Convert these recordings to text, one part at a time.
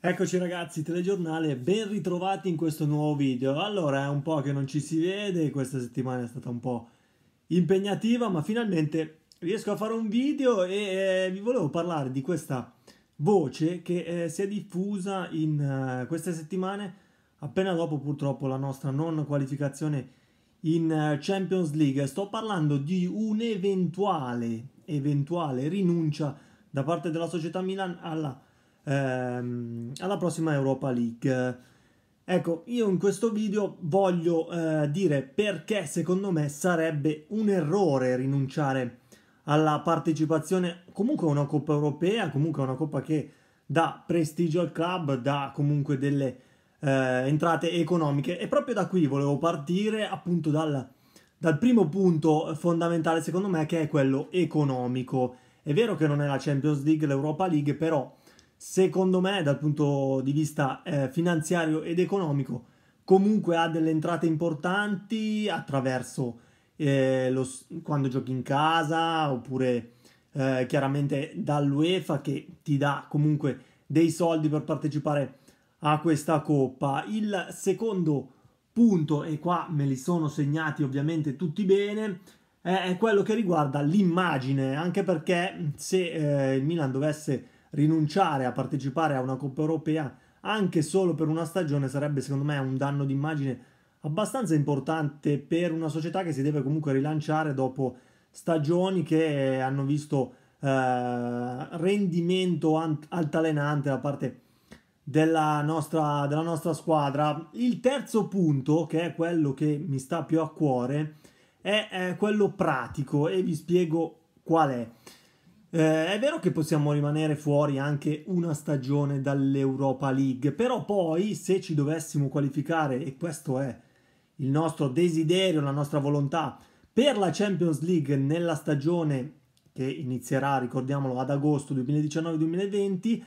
Eccoci ragazzi, telegiornale, ben ritrovati in questo nuovo video. Allora, è un po' che non ci si vede, questa settimana è stata un po' impegnativa, ma finalmente riesco a fare un video e eh, vi volevo parlare di questa voce che eh, si è diffusa in uh, queste settimane, appena dopo purtroppo la nostra non qualificazione in uh, Champions League. Sto parlando di un'eventuale, eventuale rinuncia da parte della società Milan alla ehm, alla prossima Europa League. Ecco, io in questo video voglio eh, dire perché secondo me sarebbe un errore rinunciare alla partecipazione comunque a una Coppa Europea, comunque a una Coppa che dà prestigio al club, dà comunque delle eh, entrate economiche. E proprio da qui volevo partire, appunto dal, dal primo punto fondamentale secondo me che è quello economico. È vero che non è la Champions League, l'Europa League, però secondo me dal punto di vista eh, finanziario ed economico comunque ha delle entrate importanti attraverso eh, lo, quando giochi in casa oppure eh, chiaramente dall'UEFA che ti dà comunque dei soldi per partecipare a questa coppa. Il secondo punto, e qua me li sono segnati ovviamente tutti bene, è quello che riguarda l'immagine, anche perché se eh, il Milan dovesse rinunciare a partecipare a una Coppa Europea anche solo per una stagione sarebbe secondo me un danno d'immagine abbastanza importante per una società che si deve comunque rilanciare dopo stagioni che hanno visto eh, rendimento ant- altalenante da parte della nostra, della nostra squadra. Il terzo punto, che è quello che mi sta più a cuore, è, è quello pratico e vi spiego qual è. Eh, è vero che possiamo rimanere fuori anche una stagione dall'Europa League, però poi se ci dovessimo qualificare, e questo è il nostro desiderio, la nostra volontà, per la Champions League nella stagione che inizierà, ricordiamolo, ad agosto 2019-2020,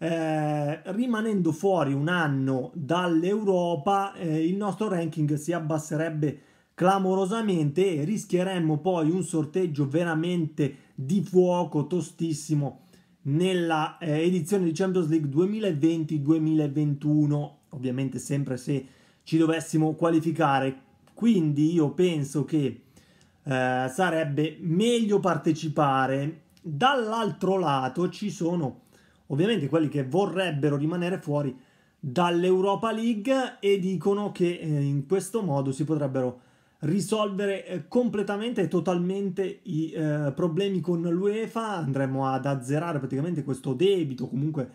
eh, rimanendo fuori un anno dall'Europa, eh, il nostro ranking si abbasserebbe clamorosamente e rischieremmo poi un sorteggio veramente di fuoco tostissimo nella eh, edizione di Champions League 2020-2021, ovviamente sempre se ci dovessimo qualificare. Quindi io penso che eh, sarebbe meglio partecipare. Dall'altro lato ci sono ovviamente quelli che vorrebbero rimanere fuori dall'Europa League e dicono che eh, in questo modo si potrebbero risolvere eh, completamente e totalmente i eh, problemi con l'UEFA, andremo ad azzerare praticamente questo debito, comunque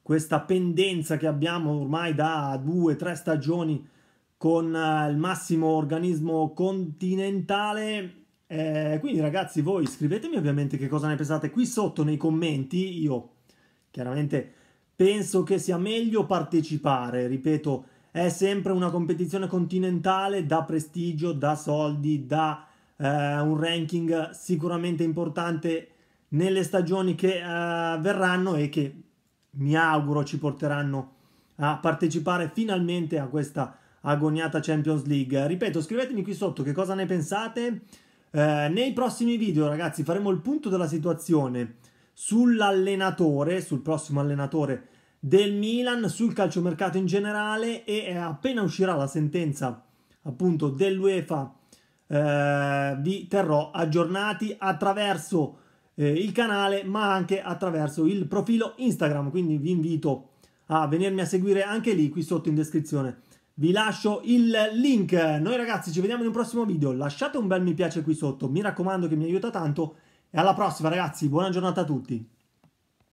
questa pendenza che abbiamo ormai da due, tre stagioni con eh, il massimo organismo continentale. Eh, quindi ragazzi voi scrivetemi ovviamente che cosa ne pensate qui sotto nei commenti, io chiaramente penso che sia meglio partecipare, ripeto, è sempre una competizione continentale, da prestigio, da soldi, da eh, un ranking sicuramente importante nelle stagioni che eh, verranno e che mi auguro ci porteranno a partecipare finalmente a questa agoniata Champions League. Ripeto, scrivetemi qui sotto che cosa ne pensate. Eh, nei prossimi video, ragazzi, faremo il punto della situazione sull'allenatore, sul prossimo allenatore del Milan sul calciomercato in generale e eh, appena uscirà la sentenza appunto dell'UEFA eh, vi terrò aggiornati attraverso eh, il canale ma anche attraverso il profilo Instagram quindi vi invito a venirmi a seguire anche lì qui sotto in descrizione vi lascio il link noi ragazzi ci vediamo in un prossimo video lasciate un bel mi piace qui sotto mi raccomando che mi aiuta tanto e alla prossima ragazzi buona giornata a tutti